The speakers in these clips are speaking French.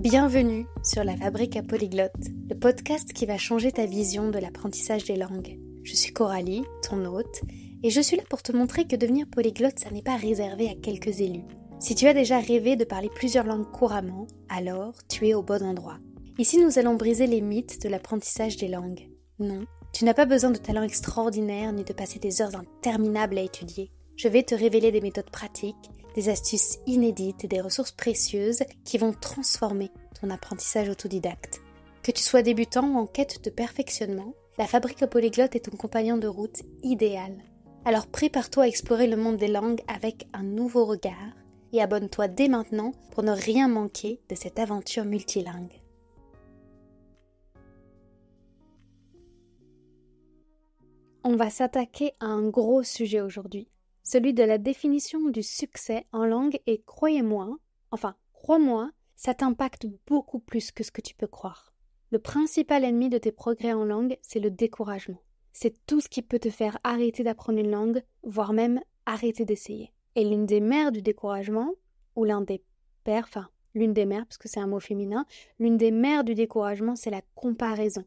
Bienvenue sur La Fabrique à Polyglotte, le podcast qui va changer ta vision de l'apprentissage des langues. Je suis Coralie, ton hôte, et je suis là pour te montrer que devenir polyglotte, ça n'est pas réservé à quelques élus. Si tu as déjà rêvé de parler plusieurs langues couramment, alors tu es au bon endroit. Ici, nous allons briser les mythes de l'apprentissage des langues. Non, tu n'as pas besoin de talents extraordinaires ni de passer des heures interminables à étudier. Je vais te révéler des méthodes pratiques des astuces inédites et des ressources précieuses qui vont transformer ton apprentissage autodidacte. Que tu sois débutant ou en quête de perfectionnement, la fabrique polyglotte est ton compagnon de route idéal. Alors prépare-toi à explorer le monde des langues avec un nouveau regard et abonne-toi dès maintenant pour ne rien manquer de cette aventure multilingue. On va s'attaquer à un gros sujet aujourd'hui, celui de la définition du succès en langue et croyez-moi, enfin, crois-moi, ça t'impacte beaucoup plus que ce que tu peux croire. Le principal ennemi de tes progrès en langue, c'est le découragement. C'est tout ce qui peut te faire arrêter d'apprendre une langue, voire même arrêter d'essayer. Et l'une des mères du découragement, ou l'un des pères, enfin, l'une des mères, parce que c'est un mot féminin, l'une des mères du découragement, c'est la comparaison.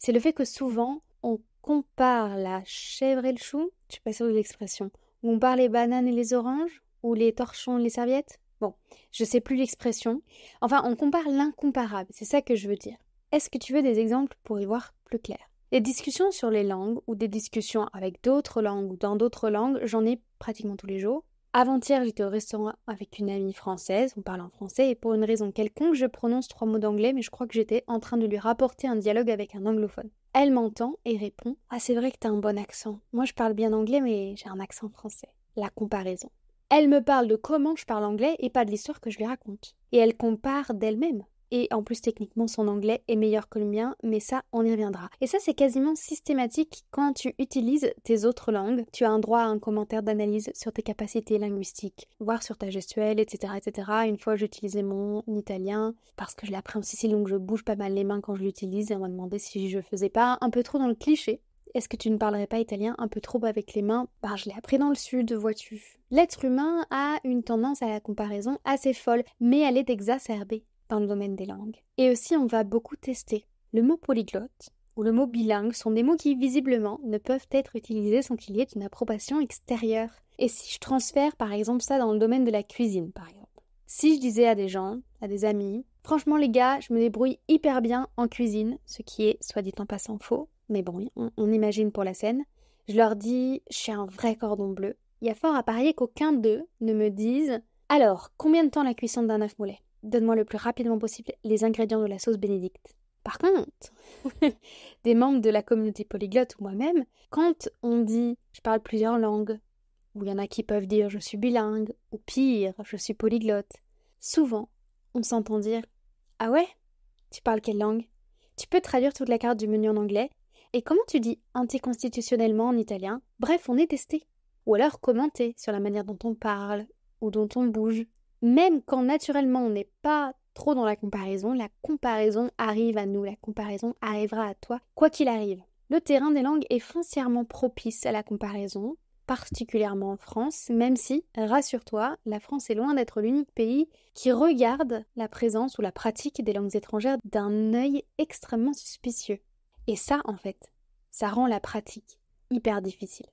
C'est le fait que souvent, on compare la chèvre et le chou, je suis pas sûre de l'expression, on parle les bananes et les oranges Ou les torchons et les serviettes Bon, je sais plus l'expression. Enfin, on compare l'incomparable, c'est ça que je veux dire. Est-ce que tu veux des exemples pour y voir plus clair Les discussions sur les langues ou des discussions avec d'autres langues ou dans d'autres langues, j'en ai pratiquement tous les jours. Avant-hier, j'étais au restaurant avec une amie française, on parle en français, et pour une raison quelconque, je prononce trois mots d'anglais, mais je crois que j'étais en train de lui rapporter un dialogue avec un anglophone. Elle m'entend et répond Ah, c'est vrai que t'as un bon accent. Moi, je parle bien anglais, mais j'ai un accent français. La comparaison. Elle me parle de comment je parle anglais et pas de l'histoire que je lui raconte. Et elle compare d'elle-même et en plus techniquement son anglais est meilleur que le mien, mais ça on y reviendra. Et ça c'est quasiment systématique quand tu utilises tes autres langues, tu as un droit à un commentaire d'analyse sur tes capacités linguistiques, voire sur ta gestuelle, etc. etc. Une fois j'utilisais mon italien, parce que je l'ai appris en long que je bouge pas mal les mains quand je l'utilise et on m'a demandé si je faisais pas un peu trop dans le cliché. Est-ce que tu ne parlerais pas italien un peu trop avec les mains Bah, je l'ai appris dans le sud, vois-tu. L'être humain a une tendance à la comparaison assez folle, mais elle est exacerbée dans le domaine des langues. Et aussi, on va beaucoup tester. Le mot polyglotte ou le mot bilingue sont des mots qui, visiblement, ne peuvent être utilisés sans qu'il y ait une approbation extérieure. Et si je transfère, par exemple, ça dans le domaine de la cuisine, par exemple. Si je disais à des gens, à des amis, franchement les gars, je me débrouille hyper bien en cuisine, ce qui est, soit dit en passant, faux, mais bon, on, imagine pour la scène, je leur dis, je suis un vrai cordon bleu. Il y a fort à parier qu'aucun d'eux ne me dise, alors, combien de temps la cuisson d'un œuf mollet donne-moi le plus rapidement possible les ingrédients de la sauce bénédicte. Par contre, des membres de la communauté polyglotte, ou moi-même, quand on dit je parle plusieurs langues, ou il y en a qui peuvent dire je suis bilingue, ou pire, je suis polyglotte, souvent on s'entend dire Ah ouais Tu parles quelle langue Tu peux traduire toute la carte du menu en anglais Et comment tu dis anticonstitutionnellement en italien Bref, on est testé. Ou alors commenté sur la manière dont on parle, ou dont on bouge, même quand naturellement on n'est pas trop dans la comparaison, la comparaison arrive à nous, la comparaison arrivera à toi, quoi qu'il arrive. Le terrain des langues est foncièrement propice à la comparaison, particulièrement en France, même si, rassure-toi, la France est loin d'être l'unique pays qui regarde la présence ou la pratique des langues étrangères d'un œil extrêmement suspicieux. Et ça, en fait, ça rend la pratique hyper difficile.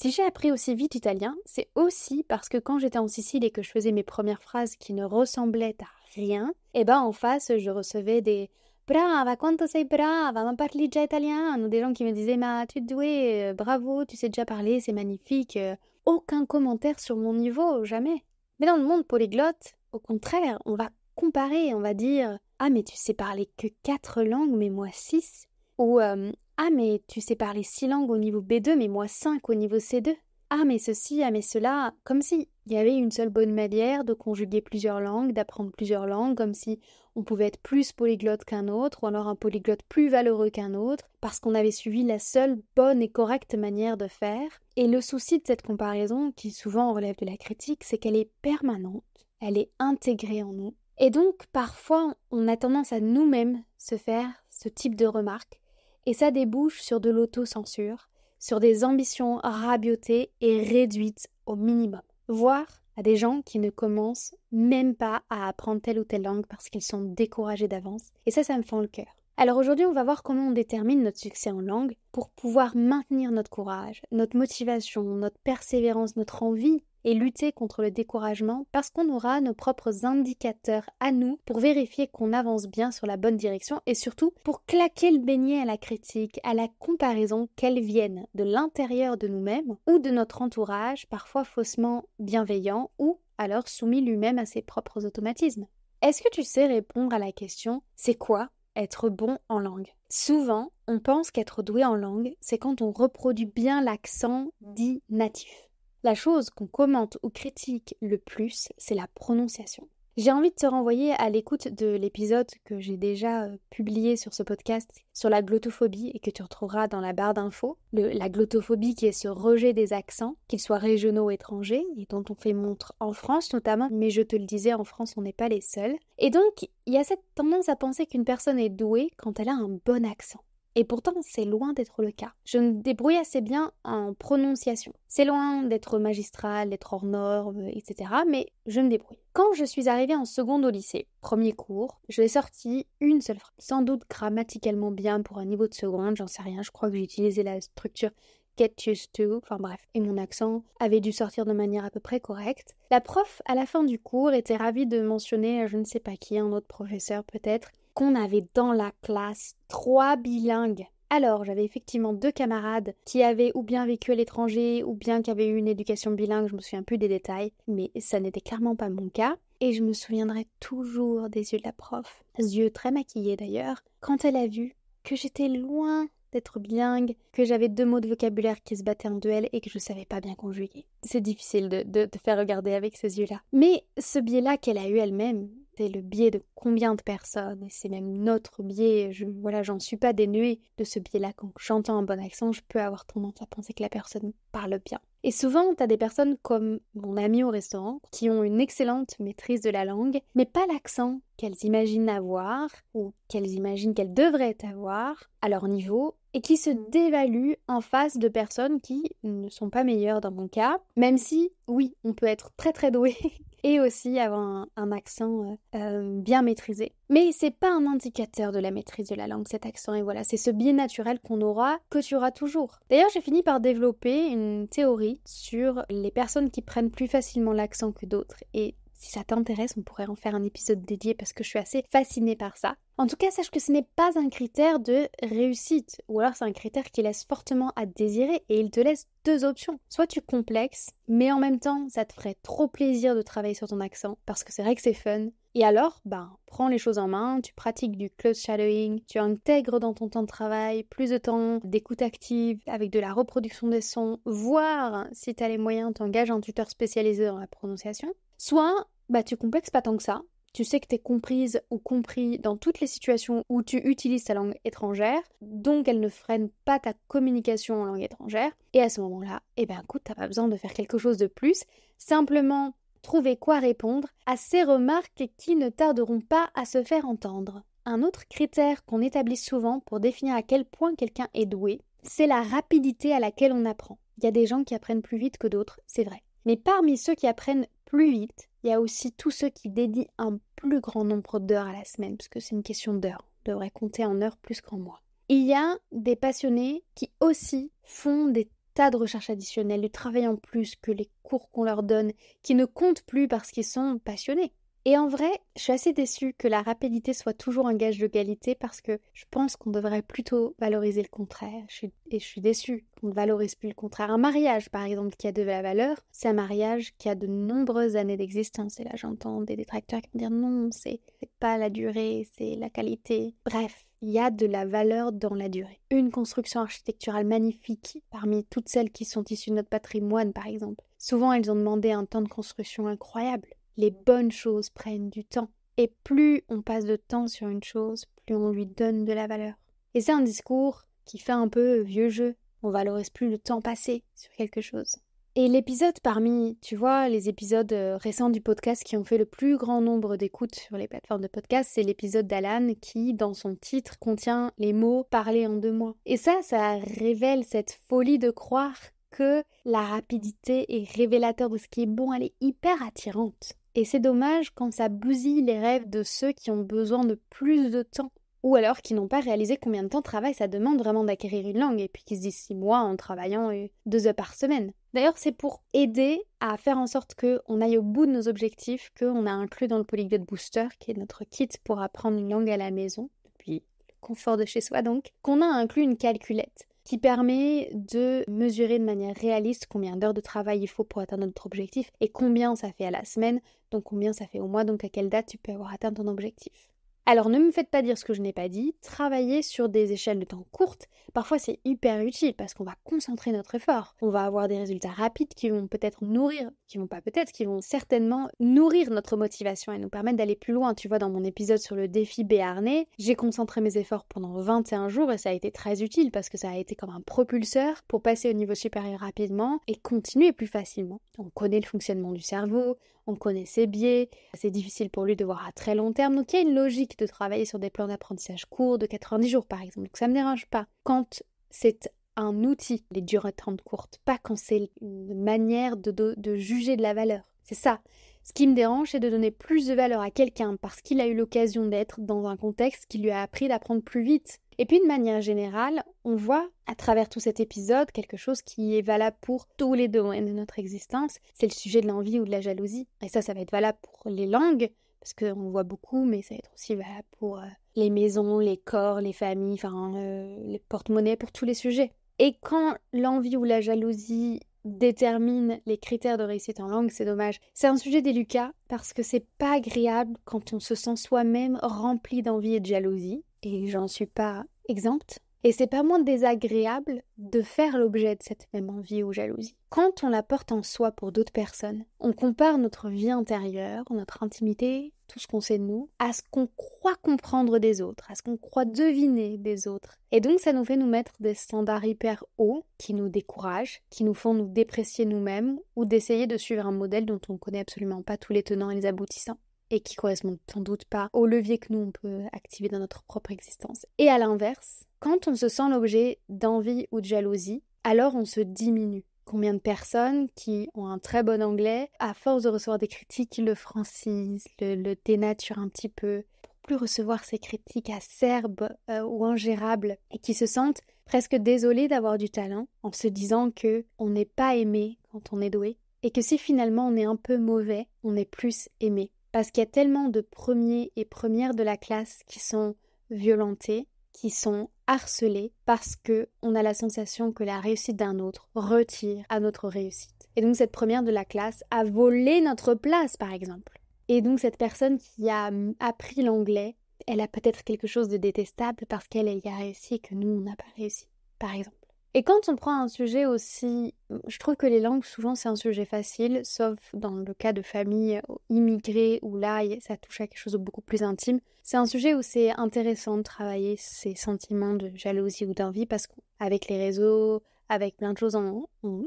Si j'ai appris aussi vite l'italien, c'est aussi parce que quand j'étais en Sicile et que je faisais mes premières phrases qui ne ressemblaient à rien, eh ben en face, je recevais des Brava, quanto sei brava, ma parli già italiano, des gens qui me disaient Ma, tu es douais, euh, bravo, tu sais déjà parler, c'est magnifique. Euh, aucun commentaire sur mon niveau, jamais. Mais dans le monde polyglotte, au contraire, on va comparer, on va dire Ah, mais tu sais parler que quatre langues, mais moi six. Ou euh, ah, mais tu sais parler six langues au niveau B2, mais moi cinq au niveau C2. Ah, mais ceci, ah, mais cela, comme si il y avait une seule bonne manière de conjuguer plusieurs langues, d'apprendre plusieurs langues, comme si on pouvait être plus polyglotte qu'un autre, ou alors un polyglotte plus valeureux qu'un autre, parce qu'on avait suivi la seule bonne et correcte manière de faire. Et le souci de cette comparaison, qui souvent relève de la critique, c'est qu'elle est permanente, elle est intégrée en nous. Et donc, parfois, on a tendance à nous-mêmes se faire ce type de remarques et ça débouche sur de l'autocensure, sur des ambitions rabiotées et réduites au minimum, voire à des gens qui ne commencent même pas à apprendre telle ou telle langue parce qu'ils sont découragés d'avance, et ça, ça me fend le cœur. Alors aujourd'hui, on va voir comment on détermine notre succès en langue pour pouvoir maintenir notre courage, notre motivation, notre persévérance, notre envie et lutter contre le découragement parce qu'on aura nos propres indicateurs à nous pour vérifier qu'on avance bien sur la bonne direction et surtout pour claquer le beignet à la critique, à la comparaison qu'elles viennent de l'intérieur de nous-mêmes ou de notre entourage, parfois faussement bienveillant ou alors soumis lui-même à ses propres automatismes. Est-ce que tu sais répondre à la question c'est quoi être bon en langue Souvent, on pense qu'être doué en langue, c'est quand on reproduit bien l'accent dit natif. La chose qu'on commente ou critique le plus, c'est la prononciation. J'ai envie de te renvoyer à l'écoute de l'épisode que j'ai déjà euh, publié sur ce podcast sur la glottophobie et que tu retrouveras dans la barre d'infos. La glottophobie qui est ce rejet des accents, qu'ils soient régionaux ou étrangers, et dont on fait montre en France notamment, mais je te le disais, en France on n'est pas les seuls. Et donc, il y a cette tendance à penser qu'une personne est douée quand elle a un bon accent. Et pourtant, c'est loin d'être le cas. Je me débrouille assez bien en prononciation. C'est loin d'être magistral, d'être hors norme, etc. Mais je me débrouille. Quand je suis arrivée en seconde au lycée, premier cours, je l'ai sorti une seule phrase. Sans doute grammaticalement bien pour un niveau de seconde, j'en sais rien. Je crois que j'ai utilisé la structure get used to, enfin bref, et mon accent avait dû sortir de manière à peu près correcte. La prof, à la fin du cours, était ravie de mentionner je ne sais pas qui, un autre professeur peut-être, qu'on avait dans la classe trois bilingues. Alors, j'avais effectivement deux camarades qui avaient ou bien vécu à l'étranger ou bien qui avaient eu une éducation bilingue, je me souviens plus des détails, mais ça n'était clairement pas mon cas. Et je me souviendrai toujours des yeux de la prof, yeux très maquillés d'ailleurs, quand elle a vu que j'étais loin d'être bilingue, que j'avais deux mots de vocabulaire qui se battaient en duel et que je savais pas bien conjuguer. C'est difficile de, te faire regarder avec ces yeux-là. Mais ce biais-là qu'elle a eu elle-même, c'est le biais de combien de personnes, et c'est même notre biais, je, voilà, j'en suis pas dénuée de ce biais-là. Quand j'entends un bon accent, je peux avoir tendance à penser que la personne parle bien. Et souvent, t'as des personnes comme mon ami au restaurant, qui ont une excellente maîtrise de la langue, mais pas l'accent qu'elles imaginent avoir, ou qu'elles imaginent qu'elles devraient avoir, à leur niveau, et qui se dévaluent en face de personnes qui ne sont pas meilleures dans mon cas, même si, oui, on peut être très très doué et aussi avoir un, accent euh, euh, bien maîtrisé. Mais c'est pas un indicateur de la maîtrise de la langue, cet accent, et voilà, c'est ce biais naturel qu'on aura, que tu auras toujours. D'ailleurs, j'ai fini par développer une théorie sur les personnes qui prennent plus facilement l'accent que d'autres, et si ça t'intéresse, on pourrait en faire un épisode dédié parce que je suis assez fascinée par ça. En tout cas, sache que ce n'est pas un critère de réussite, ou alors c'est un critère qui laisse fortement à désirer et il te laisse deux options. Soit tu complexes, mais en même temps, ça te ferait trop plaisir de travailler sur ton accent, parce que c'est vrai que c'est fun. Et alors, ben, prends les choses en main, tu pratiques du close shadowing, tu intègres dans ton temps de travail plus de temps d'écoute active avec de la reproduction des sons, voire si tu as les moyens, t'engages un tuteur spécialisé dans la prononciation. Soit, bah, tu complexes pas tant que ça. Tu sais que tu es comprise ou compris dans toutes les situations où tu utilises ta langue étrangère, donc elle ne freine pas ta communication en langue étrangère. Et à ce moment-là, eh ben écoute, t'as pas besoin de faire quelque chose de plus. Simplement trouver quoi répondre à ces remarques qui ne tarderont pas à se faire entendre. Un autre critère qu'on établit souvent pour définir à quel point quelqu'un est doué, c'est la rapidité à laquelle on apprend. Il y a des gens qui apprennent plus vite que d'autres, c'est vrai. Mais parmi ceux qui apprennent plus vite. Il y a aussi tous ceux qui dédient un plus grand nombre d'heures à la semaine, parce que c'est une question d'heures. On devrait compter en heures plus qu'en mois. Il y a des passionnés qui aussi font des tas de recherches additionnelles, du travail en plus que les cours qu'on leur donne, qui ne comptent plus parce qu'ils sont passionnés. Et en vrai, je suis assez déçue que la rapidité soit toujours un gage de qualité parce que je pense qu'on devrait plutôt valoriser le contraire. et je suis déçue qu'on ne valorise plus le contraire. Un mariage, par exemple, qui a de la valeur, c'est un mariage qui a de nombreuses années d'existence. Et là, j'entends des détracteurs qui me disent « non, c'est pas la durée, c'est la qualité. Bref, il y a de la valeur dans la durée. Une construction architecturale magnifique parmi toutes celles qui sont issues de notre patrimoine, par exemple. Souvent, elles ont demandé un temps de construction incroyable les bonnes choses prennent du temps. Et plus on passe de temps sur une chose, plus on lui donne de la valeur. Et c'est un discours qui fait un peu vieux jeu. On valorise plus le temps passé sur quelque chose. Et l'épisode parmi, tu vois, les épisodes euh, récents du podcast qui ont fait le plus grand nombre d'écoutes sur les plateformes de podcast, c'est l'épisode d'Alan qui, dans son titre, contient les mots parler en deux mois. Et ça, ça révèle cette folie de croire que la rapidité est révélateur de ce qui est bon, elle est hyper attirante. Et c'est dommage quand ça bousille les rêves de ceux qui ont besoin de plus de temps, ou alors qui n'ont pas réalisé combien de temps de travail ça demande vraiment d'acquérir une langue, et puis qui se disent six mois en travaillant deux heures par semaine. D'ailleurs, c'est pour aider à faire en sorte qu'on aille au bout de nos objectifs, qu'on a inclus dans le Polyglot Booster, qui est notre kit pour apprendre une langue à la maison, depuis le confort de chez soi donc, qu'on a inclus une calculette qui permet de mesurer de manière réaliste combien d'heures de travail il faut pour atteindre notre objectif et combien ça fait à la semaine, donc combien ça fait au mois, donc à quelle date tu peux avoir atteint ton objectif. Alors ne me faites pas dire ce que je n'ai pas dit, travailler sur des échelles de temps courtes, parfois c'est hyper utile parce qu'on va concentrer notre effort, on va avoir des résultats rapides qui vont peut-être nourrir, qui vont pas peut-être, qui vont certainement nourrir notre motivation et nous permettre d'aller plus loin. Tu vois, dans mon épisode sur le défi Béarnais, j'ai concentré mes efforts pendant 21 jours et ça a été très utile parce que ça a été comme un propulseur pour passer au niveau supérieur rapidement et continuer plus facilement. On connaît le fonctionnement du cerveau, on connaît ses biais, c'est difficile pour lui de voir à très long terme. Donc il y a une logique de travailler sur des plans d'apprentissage courts de 90 jours par exemple. Donc ça ne me dérange pas. Quand c'est un outil, les durées de 30 courtes, pas quand c'est une manière de, de juger de la valeur. C'est ça. Ce qui me dérange, c'est de donner plus de valeur à quelqu'un parce qu'il a eu l'occasion d'être dans un contexte qui lui a appris d'apprendre plus vite. Et puis de manière générale, on voit à travers tout cet épisode quelque chose qui est valable pour tous les domaines de notre existence, c'est le sujet de l'envie ou de la jalousie. Et ça, ça va être valable pour les langues, parce qu'on voit beaucoup, mais ça va être aussi valable pour euh, les maisons, les corps, les familles, enfin euh, les porte-monnaies, pour tous les sujets. Et quand l'envie ou la jalousie détermine les critères de réussite en langue, c'est dommage. C'est un sujet délicat parce que c'est pas agréable quand on se sent soi-même rempli d'envie et de jalousie, et j'en suis pas exempte. Et c'est pas moins désagréable de faire l'objet de cette même envie ou jalousie. Quand on la porte en soi pour d'autres personnes, on compare notre vie intérieure, notre intimité, tout ce qu'on sait de nous, à ce qu'on croit comprendre des autres, à ce qu'on croit deviner des autres. Et donc ça nous fait nous mettre des standards hyper hauts qui nous découragent, qui nous font nous déprécier nous-mêmes ou d'essayer de suivre un modèle dont on ne connaît absolument pas tous les tenants et les aboutissants et qui correspond sans doute pas aux leviers que nous on peut activer dans notre propre existence. Et à l'inverse, quand on se sent l'objet d'envie ou de jalousie, alors on se diminue. Combien de personnes qui ont un très bon anglais, à force de recevoir des critiques, le francisent, le, dénaturent un petit peu, pour plus recevoir ces critiques acerbes euh, ou ingérables, et qui se sentent presque désolés d'avoir du talent, en se disant que on n'est pas aimé quand on est doué, et que si finalement on est un peu mauvais, on est plus aimé. Parce qu'il y a tellement de premiers et premières de la classe qui sont violentés, qui sont harcelés parce que on a la sensation que la réussite d'un autre retire à notre réussite. Et donc cette première de la classe a volé notre place par exemple. Et donc cette personne qui a hum, appris l'anglais, elle a peut-être quelque chose de détestable parce qu'elle y a réussi et que nous on n'a pas réussi par exemple. Et quand on prend un sujet aussi, je trouve que les langues, souvent, c'est un sujet facile, sauf dans le cas de famille euh, immigrées où là, ça touche à quelque chose de beaucoup plus intime. C'est un sujet où c'est intéressant de travailler ces sentiments de jalousie ou d'envie, parce qu'avec les réseaux, avec plein de choses, en,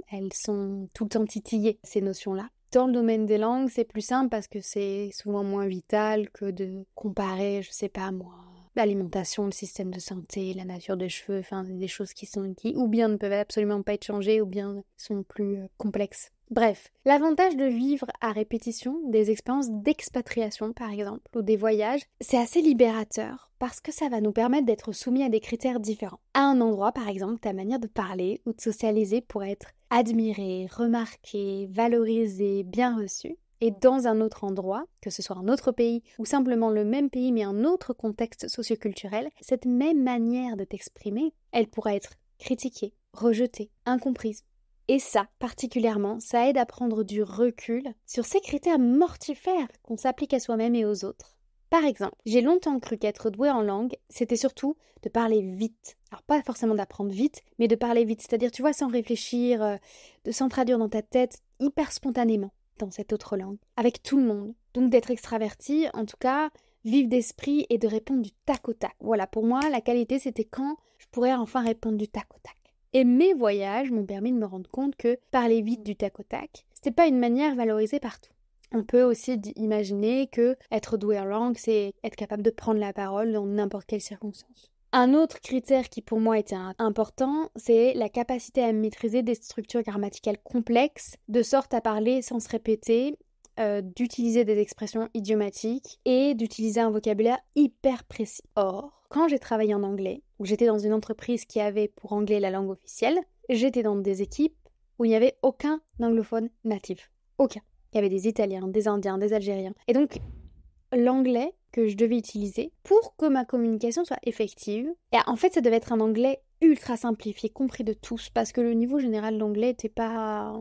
elles sont tout le temps titillées, ces notions-là. Dans le domaine des langues, c'est plus simple parce que c'est souvent moins vital que de comparer, je sais pas moi, l'alimentation, le système de santé, la nature des cheveux, enfin des choses qui sont qui ou bien ne peuvent absolument pas être changées ou bien sont plus euh, complexes. Bref, l'avantage de vivre à répétition des expériences d'expatriation par exemple ou des voyages, c'est assez libérateur parce que ça va nous permettre d'être soumis à des critères différents. À un endroit par exemple, ta manière de parler ou de socialiser pour être admiré remarquée, valorisée, bien reçu et dans un autre endroit, que ce soit un autre pays ou simplement le même pays mais un autre contexte socioculturel, cette même manière de t'exprimer, elle pourrait être critiquée, rejetée, incomprise. Et ça, particulièrement, ça aide à prendre du recul sur ces critères mortifères qu'on s'applique à soi-même et aux autres. Par exemple, j'ai longtemps cru qu'être doué en langue, c'était surtout de parler vite. Alors pas forcément d'apprendre vite, mais de parler vite, c'est-à-dire, tu vois, sans réfléchir, euh, de s'en traduire dans ta tête hyper spontanément dans cette autre langue, avec tout le monde. Donc d'être extraverti, en tout cas, vivre d'esprit et de répondre du tac au tac. Voilà, pour moi, la qualité, c'était quand je pourrais enfin répondre du tac au tac. Et mes voyages m'ont permis de me rendre compte que parler vite du tac au tac, c'était pas une manière valorisée partout. On peut aussi imaginer que être doué en langue, c'est être capable de prendre la parole dans n'importe quelle circonstance. Un autre critère qui pour moi était important, c'est la capacité à maîtriser des structures grammaticales complexes, de sorte à parler sans se répéter, euh, d'utiliser des expressions idiomatiques et d'utiliser un vocabulaire hyper précis. Or, quand j'ai travaillé en anglais, où j'étais dans une entreprise qui avait pour anglais la langue officielle, j'étais dans des équipes où il n'y avait aucun anglophone natif. Aucun. Il y avait des Italiens, des Indiens, des Algériens. Et donc, l'anglais que je devais utiliser pour que ma communication soit effective. Et en fait, ça devait être un anglais ultra simplifié, compris de tous, parce que le niveau général d'anglais n'était pas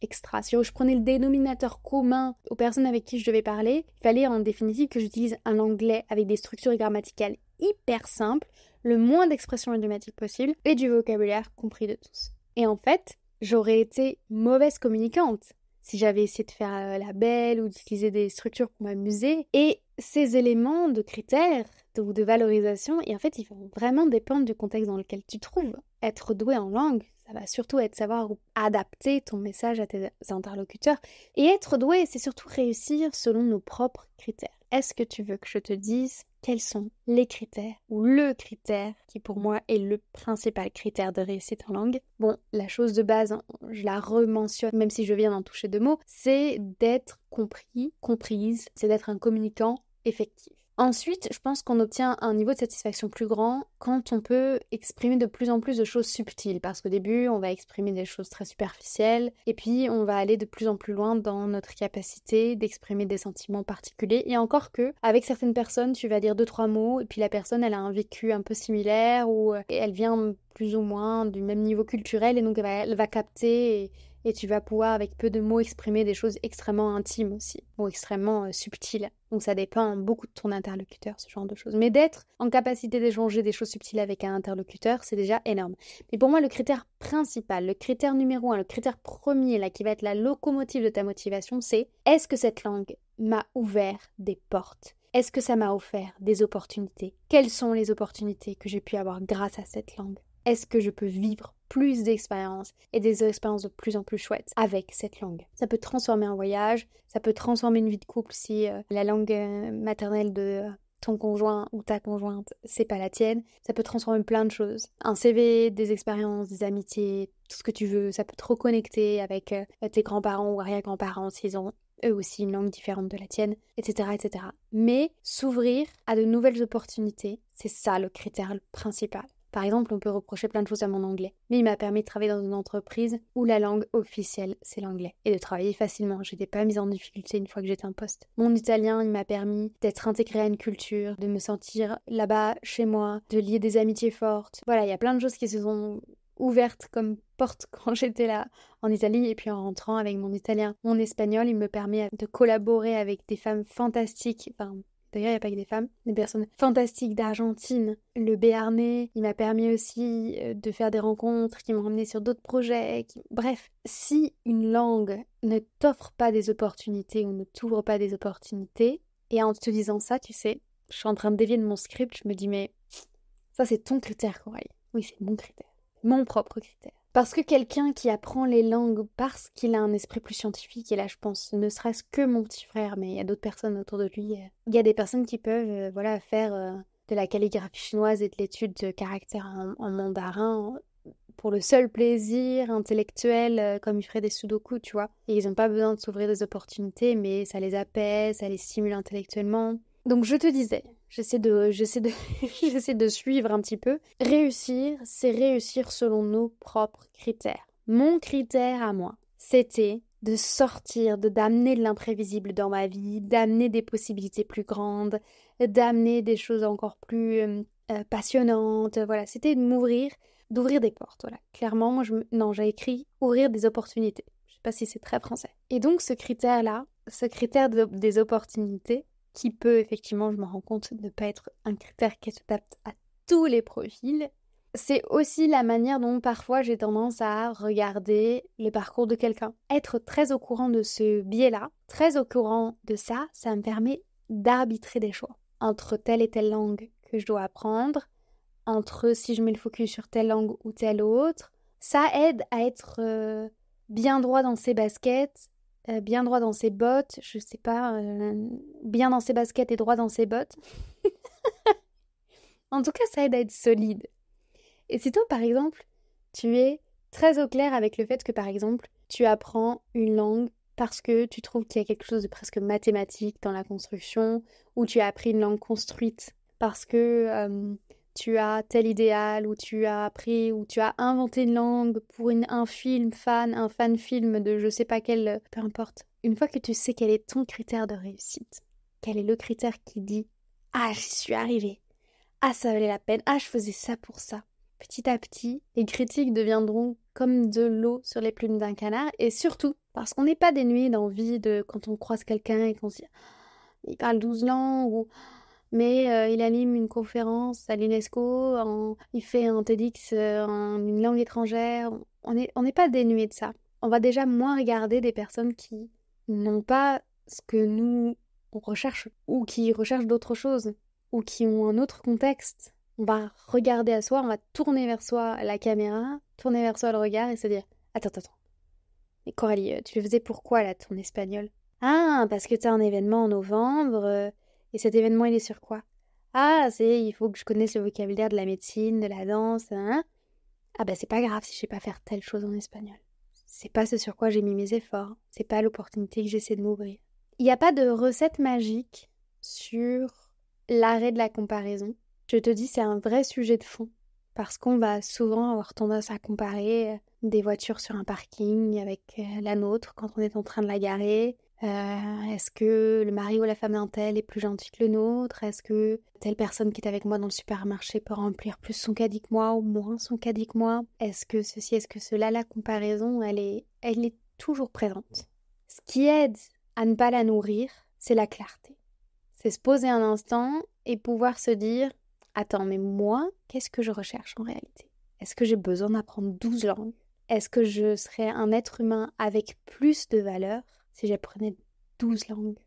extra. Si je prenais le dénominateur commun aux personnes avec qui je devais parler, il fallait en définitive que j'utilise un anglais avec des structures grammaticales hyper simples, le moins d'expressions idiomatiques possible et du vocabulaire compris de tous. Et en fait, j'aurais été mauvaise communicante si j'avais essayé de faire euh, la belle ou d'utiliser des structures pour m'amuser. Et ces éléments de critères ou de valorisation, et en fait, ils vont vraiment dépendre du contexte dans lequel tu trouves. Être doué en langue, ça va surtout être savoir adapter ton message à tes interlocuteurs. Et être doué, c'est surtout réussir selon nos propres critères est-ce que tu veux que je te dise quels sont les critères ou le critère qui pour moi est le principal critère de réussite en langue Bon, la chose de base, hein, je la rementionne même si je viens d'en toucher deux mots, c'est d'être compris, comprise, c'est d'être un communicant effectif. Ensuite, je pense qu'on obtient un niveau de satisfaction plus grand quand on peut exprimer de plus en plus de choses subtiles, parce qu'au début, on va exprimer des choses très superficielles, et puis on va aller de plus en plus loin dans notre capacité d'exprimer des sentiments particuliers, et encore que, avec certaines personnes, tu vas dire deux, trois mots, et puis la personne, elle a un vécu un peu similaire, ou euh, elle vient plus ou moins du même niveau culturel, et donc elle va, capter... Et, et tu vas pouvoir avec peu de mots exprimer des choses extrêmement intimes aussi, ou extrêmement euh, subtiles. Donc ça dépend beaucoup de ton interlocuteur, ce genre de choses. Mais d'être en capacité d'échanger des choses subtiles avec un interlocuteur, c'est déjà énorme. Mais pour moi, le critère principal, le critère numéro un, le critère premier, là, qui va être la locomotive de ta motivation, c'est est-ce que cette langue m'a ouvert des portes Est-ce que ça m'a offert des opportunités Quelles sont les opportunités que j'ai pu avoir grâce à cette langue est-ce que je peux vivre plus d'expériences et des expériences de plus en plus chouettes avec cette langue. Ça peut transformer un voyage, ça peut transformer une vie de couple si euh, la langue euh, maternelle de euh, ton conjoint ou ta conjointe, c'est pas la tienne. Ça peut transformer plein de choses. Un CV, des expériences, des amitiés, tout ce que tu veux. Ça peut te reconnecter avec tes grands-parents ou arrière-grands-parents s'ils ont eux aussi une langue différente de la tienne, etc. etc. Mais s'ouvrir à de nouvelles opportunités, c'est ça le critère principal. Par exemple, on peut reprocher plein de choses à mon anglais, mais il m'a permis de travailler dans une entreprise où la langue officielle, c'est l'anglais, et de travailler facilement. je n'étais pas mise en difficulté une fois que j'étais en poste. Mon italien, il m'a permis d'être intégrée à une culture, de me sentir là-bas, chez moi, de lier des amitiés fortes. Voilà, il y a plein de choses qui se sont ouvertes comme porte quand j'étais là en Italie et puis en rentrant avec mon italien, mon espagnol, il me permet de collaborer avec des femmes fantastiques, enfin D'ailleurs, il n'y a pas que des femmes, des personnes fantastiques d'Argentine. Le Béarnais, il m'a permis aussi euh, de faire des rencontres qui m'ont ramené sur d'autres projets. Qui... Bref, si une langue ne t'offre pas des opportunités ou ne t'ouvre pas des opportunités, et en te disant ça, tu sais, je suis en train de dévier de mon script, je me dis, mais ça, c'est ton critère, Corail. Oui, c'est mon critère. Mon propre critère. Parce que quelqu'un qui apprend les langues parce qu'il a un esprit plus scientifique, et là je pense ne serait-ce que mon petit frère, mais il y a d'autres personnes autour de lui, euh, il y a des personnes qui peuvent euh, voilà, faire euh, de la calligraphie chinoise et de l'étude de caractère en, mandarin pour le seul plaisir intellectuel, comme ils feraient des sudoku, tu vois. Et ils n'ont pas besoin de s'ouvrir des opportunités, mais ça les apaise, ça les stimule intellectuellement. Donc je te disais, J'essaie de, j'essaie de, j'essaie de suivre un petit peu. Réussir, c'est réussir selon nos propres critères. Mon critère à moi, c'était de sortir, de d'amener de l'imprévisible dans ma vie, d'amener des possibilités plus grandes, d'amener des choses encore plus euh, euh, passionnantes. Voilà, c'était de m'ouvrir, d'ouvrir des portes. Voilà, clairement, je, non, j'ai écrit ouvrir des opportunités. Je sais pas si c'est très français. Et donc ce critère-là, ce critère des opportunités, qui peut effectivement, je me rends compte, ne pas être un critère qui s'adapte à tous les profils. C'est aussi la manière dont parfois j'ai tendance à regarder le parcours de quelqu'un. Être très au courant de ce biais-là, très au courant de ça, ça me permet d'arbitrer des choix entre telle et telle langue que je dois apprendre, entre si je mets le focus sur telle langue ou telle autre. Ça aide à être euh, bien droit dans ses baskets euh, bien droit dans ses bottes, je sais pas, euh, bien dans ses baskets et droit dans ses bottes. en tout cas, ça aide à être solide. Et si toi, par exemple, tu es très au clair avec le fait que, par exemple, tu apprends une langue parce que tu trouves qu'il y a quelque chose de presque mathématique dans la construction, ou tu as appris une langue construite parce que euh, tu as tel idéal ou tu as appris ou tu as inventé une langue pour une, un film fan, un fan film de je sais pas quel, euh, peu importe. Une fois que tu sais quel est ton critère de réussite, quel est le critère qui dit Ah, j'y suis arrivé Ah, ça valait la peine, Ah, je faisais ça pour ça. Petit à petit, les critiques deviendront comme de l'eau sur les plumes d'un canard et surtout parce qu'on n'est pas dénué d'envie de quand on croise quelqu'un et qu'on se dit ah, Il parle 12 langues ou mais euh, il anime une conférence à l'UNESCO, il fait un TEDx euh, en une langue étrangère. On n'est pas dénué de ça. On va déjà moins regarder des personnes qui n'ont pas ce que nous recherchons, ou qui recherchent d'autres choses ou qui ont un autre contexte. On va regarder à soi, on va tourner vers soi la caméra, tourner vers soi le regard et se dire Attends, attends, Mais Coralie, euh, tu le faisais pourquoi là ton espagnol Ah, parce que tu as un événement en novembre, et cet événement, il est sur quoi Ah, c'est il faut que je connaisse le vocabulaire de la médecine, de la danse. Hein, hein ah bah c'est pas grave si je sais pas faire telle chose en espagnol. C'est pas ce sur quoi j'ai mis mes efforts. C'est pas l'opportunité que j'essaie de m'ouvrir. Il n'y a pas de recette magique sur l'arrêt de la comparaison. Je te dis, c'est un vrai sujet de fond. Parce qu'on va souvent avoir tendance à comparer euh, des voitures sur un parking avec euh, la nôtre quand on est en train de la garer, euh, est-ce que le mari ou la femme d'un tel est plus gentil que le nôtre Est-ce que telle personne qui est avec moi dans le supermarché peut remplir plus son caddie que moi ou moins son caddie que moi Est-ce que ceci, est-ce que cela La comparaison, elle est, elle est toujours présente. Ce qui aide à ne pas la nourrir, c'est la clarté. C'est se poser un instant et pouvoir se dire Attends, mais moi, qu'est-ce que je recherche en réalité Est-ce que j'ai besoin d'apprendre 12 langues Est-ce que je serai un être humain avec plus de valeur si j'apprenais 12 langues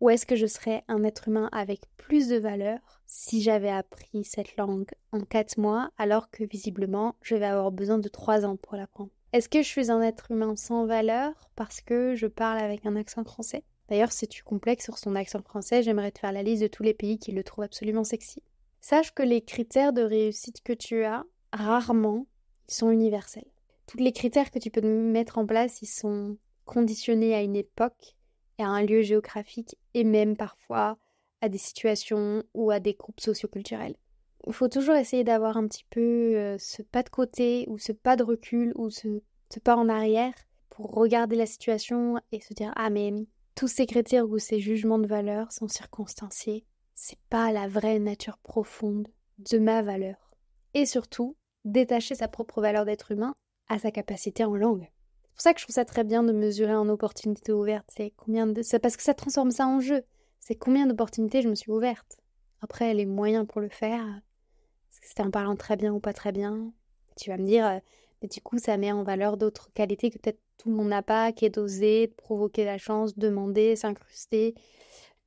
Ou est-ce que je serais un être humain avec plus de valeur si j'avais appris cette langue en 4 mois alors que visiblement je vais avoir besoin de 3 ans pour l'apprendre Est-ce que je suis un être humain sans valeur parce que je parle avec un accent français D'ailleurs, si tu complexes sur son accent français, j'aimerais te faire la liste de tous les pays qui le trouvent absolument sexy. Sache que les critères de réussite que tu as, rarement, ils sont universels. Tous les critères que tu peux mettre en place, ils sont Conditionné à une époque et à un lieu géographique et même parfois à des situations ou à des groupes socioculturels. Il faut toujours essayer d'avoir un petit peu euh, ce pas de côté ou ce pas de recul ou ce, pas en arrière pour regarder la situation et se dire ah mais tous ces critères ou ces jugements de valeur sont circonstanciés, c'est pas la vraie nature profonde de ma valeur. Et surtout, détacher sa propre valeur d'être humain à sa capacité en langue pour ça que je trouve ça très bien de mesurer en opportunités ouvertes. C'est combien de... C'est parce que ça transforme ça en jeu. C'est combien d'opportunités je me suis ouverte. Après, les moyens pour le faire, c'était en parlant très bien ou pas très bien. Tu vas me dire, euh, mais du coup, ça met en valeur d'autres qualités que peut-être tout le monde n'a pas, qui est d'oser, de provoquer la chance, demander, s'incruster.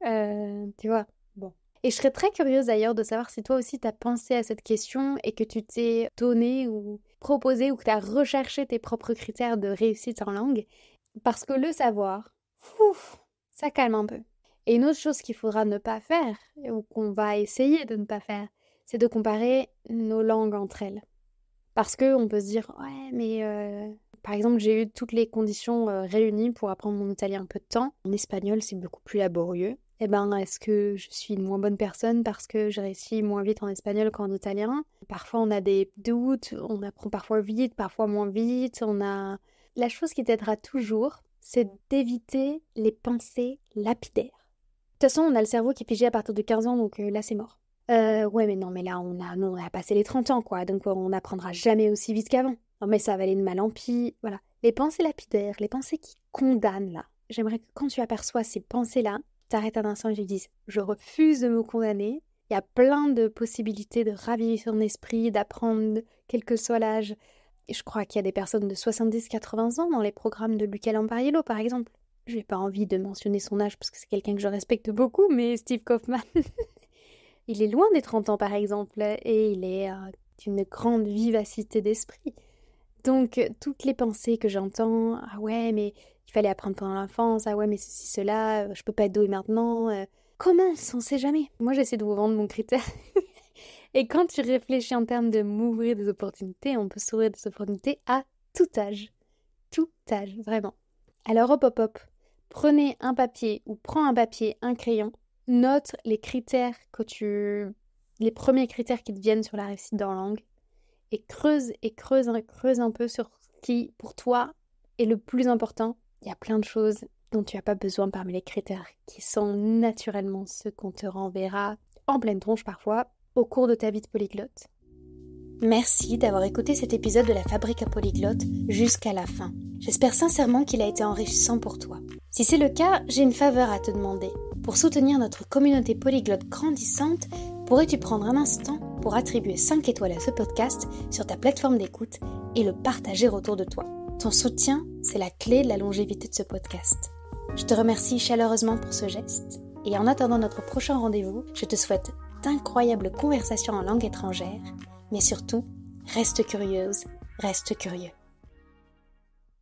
Euh, tu vois, bon. Et je serais très curieuse d'ailleurs de savoir si toi aussi tu as pensé à cette question et que tu t'es donné ou proposer ou que tu as recherché tes propres critères de réussite en langue, parce que le savoir, ça calme un peu. Et une autre chose qu'il faudra ne pas faire, ou qu'on va essayer de ne pas faire, c'est de comparer nos langues entre elles. Parce qu'on peut se dire, ouais, mais euh, par exemple, j'ai eu toutes les conditions euh, réunies pour apprendre mon italien un peu de temps. En espagnol, c'est beaucoup plus laborieux eh ben, est-ce que je suis une moins bonne personne parce que je réussis moins vite en espagnol qu'en italien Parfois, on a des doutes, on apprend parfois vite, parfois moins vite. On a la chose qui t'aidera toujours, c'est d'éviter les pensées lapidaires. De toute façon, on a le cerveau qui est figé à partir de 15 ans, donc euh, là, c'est mort. Euh, ouais, mais non, mais là, on a, on a passé les 30 ans, quoi, donc on n'apprendra jamais aussi vite qu'avant. Non, mais ça va aller de mal en pis. Voilà. Les pensées lapidaires, les pensées qui condamnent, là. J'aimerais que quand tu aperçois ces pensées-là, t'arrêtes un instant et tu dis je refuse de me condamner. Il y a plein de possibilités de raviver son esprit, d'apprendre, quel que soit l'âge. Je crois qu'il y a des personnes de 70-80 ans dans les programmes de Luca Lampariello, par exemple. Je n'ai pas envie de mentionner son âge parce que c'est quelqu'un que je respecte beaucoup, mais Steve Kaufman, il est loin des 30 ans, par exemple, et il est euh, d'une grande vivacité d'esprit. Donc, toutes les pensées que j'entends, ah ouais, mais qu'il fallait apprendre pendant l'enfance, ah ouais, mais ceci, cela, euh, je peux pas être douée maintenant. Euh. comment on sait jamais Moi, j'essaie de vous vendre mon critère. Et quand tu réfléchis en termes de m'ouvrir des opportunités, on peut s'ouvrir des opportunités à tout âge. Tout âge, vraiment. Alors hop hop hop, prenez un papier ou prends un papier, un crayon, note les critères que tu... les premiers critères qui te viennent sur la réussite dans langue et creuse et creuse, creuse un peu sur ce qui, pour toi, est le plus important il y a plein de choses dont tu n'as pas besoin parmi les critères qui sont naturellement ceux qu'on te renverra en pleine tronche parfois au cours de ta vie de polyglotte. Merci d'avoir écouté cet épisode de la Fabrique à Polyglotte jusqu'à la fin. J'espère sincèrement qu'il a été enrichissant pour toi. Si c'est le cas, j'ai une faveur à te demander. Pour soutenir notre communauté polyglotte grandissante, pourrais-tu prendre un instant pour attribuer 5 étoiles à ce podcast sur ta plateforme d'écoute et le partager autour de toi ton soutien, c'est la clé de la longévité de ce podcast. Je te remercie chaleureusement pour ce geste et en attendant notre prochain rendez-vous, je te souhaite d'incroyables conversations en langue étrangère, mais surtout, reste curieuse, reste curieux.